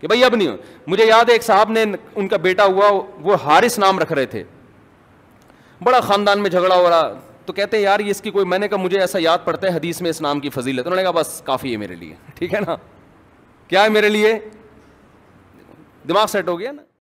कि भाई अब नहीं मुझे याद है एक साहब ने उनका बेटा हुआ वो हारिस नाम रख रहे थे बड़ा ख़ानदान में झगड़ा हो रहा तो कहते हैं यार ये इसकी कोई मैंने कहा मुझे ऐसा याद पड़ता है हदीस में इस नाम की फजीलत उन्होंने कहा बस काफ़ी है मेरे लिए ठीक है ना क्या है मेरे लिए दिमाग सेट हो गया ना